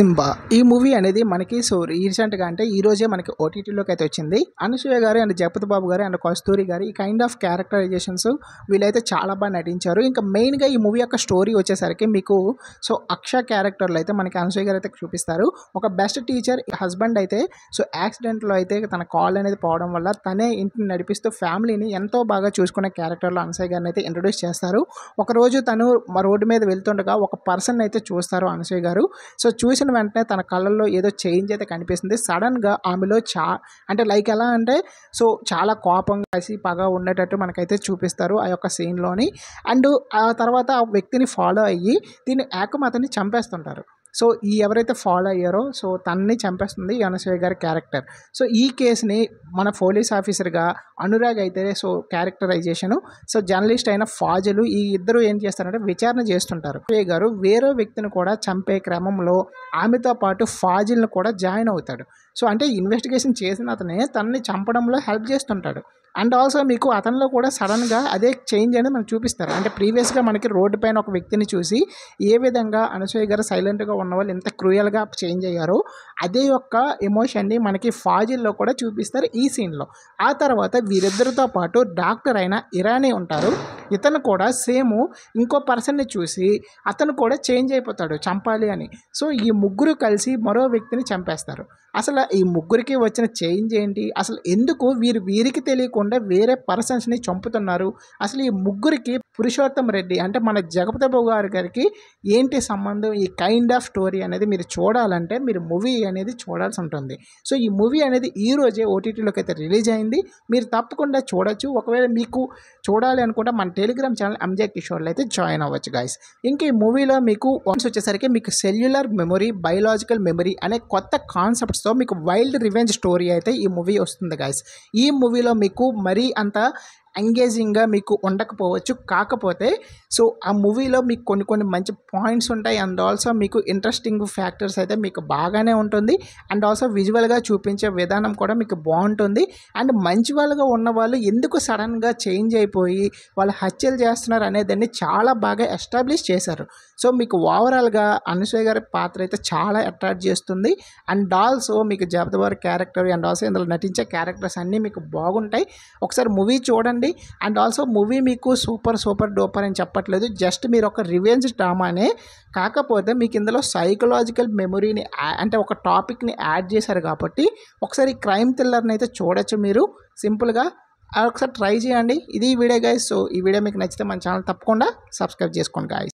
Simba ఈ movie అనేది మనకి సో రీసెంట్ గా అంటే ఈ రోజే మనకి ఓటీటీలోకి అయితే వచ్చింది అనసూయ గారు అండ్ జపతి బాబు గారు అండ్ కస్తూరి గారు ఈ కైండ్ ఆఫ్ క్యారెక్టరైజేషన్స్ వీళ్ళైతే చాలా బాగా నటించారు ఇంకా మెయిన్గా ఈ మూవీ యొక్క స్టోరీ వచ్చేసరికి మీకు సో అక్ష క్యారెక్టర్లు అయితే మనకి అనసూయ గారు అయితే చూపిస్తారు ఒక బెస్ట్ టీచర్ హస్బెండ్ అయితే సో యాక్సిడెంట్లో అయితే తన కాల్ అనేది పోవడం వల్ల తనే ఇంటిని నడిపిస్తూ ఫ్యామిలీని ఎంతో బాగా చూసుకునే క్యారెక్టర్లు అనసూయ గారిని అయితే ఇంట్రొడ్యూస్ చేస్తారు ఒకరోజు తను రోడ్డు మీద వెళ్తుండగా ఒక పర్సన్ అయితే చూస్తారు అనసూయ గారు సో చూసిన చూసిన వెంటనే తన కళ్ళల్లో ఏదో చేంజ్ అయితే కనిపిస్తుంది సడన్గా ఆమెలో చా అంటే లైక్ ఎలా అంటే సో చాలా కోపంగా కలిసి పగ ఉండేటట్టు మనకైతే చూపిస్తారు ఆ యొక్క సీన్లోని అండ్ ఆ తర్వాత ఆ వ్యక్తిని ఫాలో అయ్యి దీన్ని ఏకమతని చంపేస్తుంటారు సో ఈ ఎవరైతే ఫాలో అయ్యారో సో తనని చంపేస్తుంది అనసూయ గారి క్యారెక్టర్ సో ఈ కేసుని మన పోలీస్ ఆఫీసర్గా అనురాగ్ అయితే సో క్యారెక్టరైజేషను సో జర్నలిస్ట్ అయిన ఫాజులు ఈ ఇద్దరు ఏం చేస్తారంటే విచారణ చేస్తుంటారు అనసూయ గారు వేరే వ్యక్తిని కూడా చంపే క్రమంలో ఆమెతో పాటు ఫాజిల్ని కూడా జాయిన్ అవుతాడు సో అంటే ఇన్వెస్టిగేషన్ చేసిన అతనే తనని చంపడంలో హెల్ప్ చేస్తుంటాడు అండ్ ఆల్సో మీకు అతనిలో కూడా సడన్గా అదే చేంజ్ అనేది మనకు చూపిస్తారు అంటే ప్రీవియస్గా మనకి రోడ్డు పైన ఒక వ్యక్తిని చూసి ఏ విధంగా అనసూయ గారు సైలెంట్గా ఉన్న వాళ్ళు ఎంత క్రూయల్గా చేంజ్ అయ్యారో అదే యొక్క ఎమోషన్ని మనకి ఫాజిల్లో కూడా చూపిస్తారు ఈ సీన్లో ఆ తర్వాత వీరిద్దరితో పాటు డాక్టర్ అయిన ఇరానీ ఉంటారు ఇతను కూడా సేమ్ ఇంకో పర్సన్ని చూసి అతను కూడా చేంజ్ అయిపోతాడు చంపాలి అని సో ఈ ముగ్గురు కలిసి మరో వ్యక్తిని చంపేస్తారు అసలు ఈ ముగ్గురికి వచ్చిన చేంజ్ ఏంటి అసలు ఎందుకు వీరు వీరికి తెలియకుండా వేరే పర్సన్స్ని చంపుతున్నారు అసలు ఈ ముగ్గురికి పురుషోత్తం రెడ్డి అంటే మన జగపతి బాబు గారి గారికి ఏంటి సంబంధం ఈ కైండ్ ఆఫ్ స్టోరీ అనేది మీరు చూడాలంటే మీరు మూవీ అనేది చూడాల్సి ఉంటుంది సో ఈ మూవీ అనేది ఈ రోజే ఓటీటీలోకి అయితే రిలీజ్ అయింది మీరు తప్పకుండా చూడొచ్చు ఒకవేళ మీకు చూడాలి అనుకుంటే మన టెలిగ్రామ్ ఛానల్ అంజయ్ కిషోర్లో అయితే జాయిన్ అవ్వచ్చు గాయస్ ఇంకా ఈ మూవీలో మీకు వన్స్ వచ్చేసరికి మీకు సెల్యులర్ మెమొరీ బయలాజికల్ మెమొరీ అనే కొత్త కాన్సెప్ట్స్తో మీకు వైల్డ్ రివెంజ్ స్టోరీ అయితే ఈ మూవీ వస్తుంది గాయస్ ఈ మూవీలో మీకు మరీ అంత ఎంగేజింగ్గా మీకు ఉండకపోవచ్చు కాకపోతే సో ఆ మూవీలో మీకు కొన్ని కొన్ని మంచి పాయింట్స్ ఉంటాయి అండ్ ఆల్సో మీకు ఇంట్రెస్టింగ్ ఫ్యాక్టర్స్ అయితే మీకు బాగానే ఉంటుంది అండ్ ఆల్సో విజువల్గా చూపించే విధానం కూడా మీకు బాగుంటుంది అండ్ మంచి వాళ్ళుగా ఉన్న వాళ్ళు ఎందుకు సడన్గా చేంజ్ అయిపోయి వాళ్ళు హత్యలు చేస్తున్నారు అనేదాన్ని చాలా బాగా ఎస్టాబ్లిష్ చేశారు సో మీకు ఓవరాల్గా అనుసూయ గారి పాత్ర అయితే చాలా అట్రాక్ట్ చేస్తుంది అండ్ ఆల్సో మీకు జబదవారి క్యారెక్టర్ అండ్ ఆల్సో ఇందులో నటించే క్యారెక్టర్స్ అన్నీ మీకు బాగుంటాయి ఒకసారి మూవీ చూడండి చూడండి అండ్ ఆల్సో మూవీ మీకు సూపర్ సూపర్ డూపర్ అని చెప్పట్లేదు జస్ట్ మీరు ఒక రివెంజ్ డ్రామానే కాకపోతే మీకు ఇందులో సైకలాజికల్ మెమొరీని అంటే ఒక టాపిక్ని యాడ్ చేశారు కాబట్టి ఒకసారి క్రైమ్ థ్రిల్లర్ని అయితే చూడొచ్చు మీరు సింపుల్గా ఒకసారి ట్రై చేయండి ఇది వీడియో గాయస్ సో ఈ వీడియో మీకు నచ్చితే మన ఛానల్ తప్పకుండా సబ్స్క్రైబ్ చేసుకోండి గాయస్